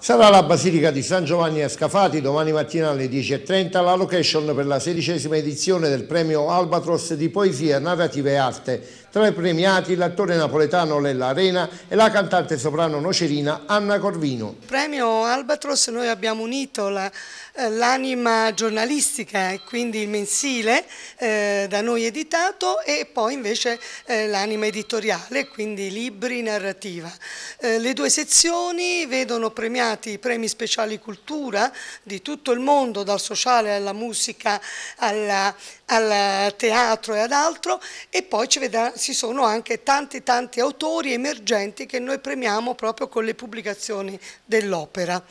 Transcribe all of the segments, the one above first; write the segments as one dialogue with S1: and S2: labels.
S1: Sarà la Basilica di San Giovanni a Scafati domani mattina alle 10.30 la location per la sedicesima edizione del premio Albatros di poesia, narrativa e arte. Tra i premiati l'attore napoletano Lella Arena e la cantante soprano nocerina Anna Corvino. Il
S2: premio Albatros noi abbiamo unito eh, l'anima la, giornalistica e quindi il mensile eh, da noi editato e poi invece eh, l'anima editoriale, quindi libri, narrativa. Eh, le due sezioni vedono premiati premiati i premi speciali cultura di tutto il mondo, dal sociale alla musica alla al teatro e ad altro e poi ci, vedrà, ci sono anche tanti tanti autori emergenti che noi premiamo proprio con le pubblicazioni dell'opera.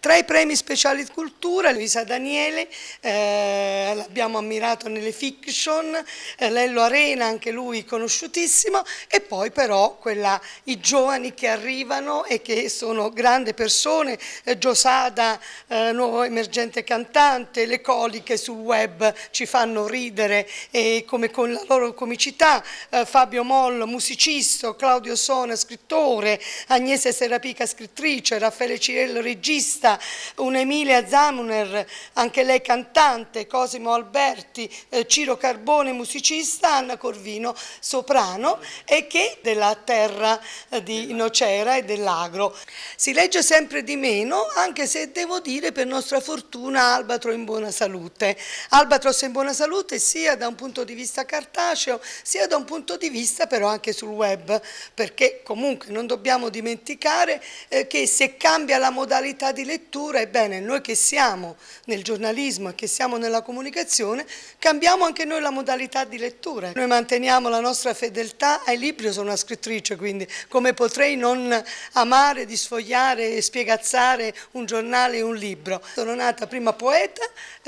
S2: Tra i premi speciali di cultura, Luisa Daniele, eh, l'abbiamo ammirato nelle fiction, eh, Lello Arena, anche lui conosciutissimo, e poi però quella, i giovani che arrivano e che sono grandi persone, eh, Giosada, eh, nuovo emergente cantante, le coliche sul web ci fanno ridere, ridere e come con la loro comicità eh, Fabio Moll musicista, Claudio Sona scrittore, Agnese Serapica scrittrice, Raffaele Cirello regista, un'Emilia Zamuner anche lei cantante, Cosimo Alberti, eh, Ciro Carbone musicista, Anna Corvino soprano e che della terra eh, di Nocera e dell'Agro. Si legge sempre di meno anche se devo dire per nostra fortuna Albatro in buona salute. Albatros in buona salute importante sia da un punto di vista cartaceo sia da un punto di vista però anche sul web perché comunque non dobbiamo dimenticare eh, che se cambia la modalità di lettura ebbene noi che siamo nel giornalismo e che siamo nella comunicazione cambiamo anche noi la modalità di lettura. Noi manteniamo la nostra fedeltà ai libri, io sono una scrittrice quindi come potrei non amare di sfogliare e spiegazzare un giornale e un libro. Sono nata prima poeta,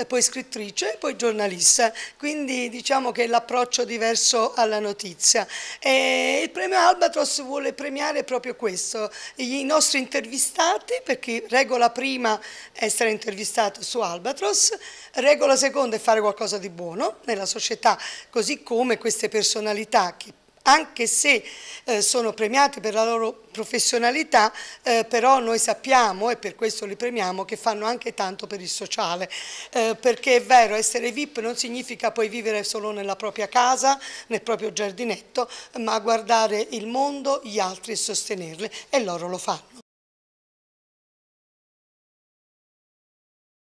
S2: poi scrittrice e poi giornalista quindi diciamo che è l'approccio diverso alla notizia. E il premio Albatros vuole premiare proprio questo, i nostri intervistati, perché regola prima è essere intervistato su Albatros, regola seconda è fare qualcosa di buono nella società, così come queste personalità che anche se eh, sono premiati per la loro professionalità, eh, però noi sappiamo, e per questo li premiamo, che fanno anche tanto per il sociale, eh, perché è vero, essere VIP non significa poi vivere solo nella propria casa, nel proprio giardinetto, ma guardare il mondo, gli altri e sostenerli, e loro lo fanno.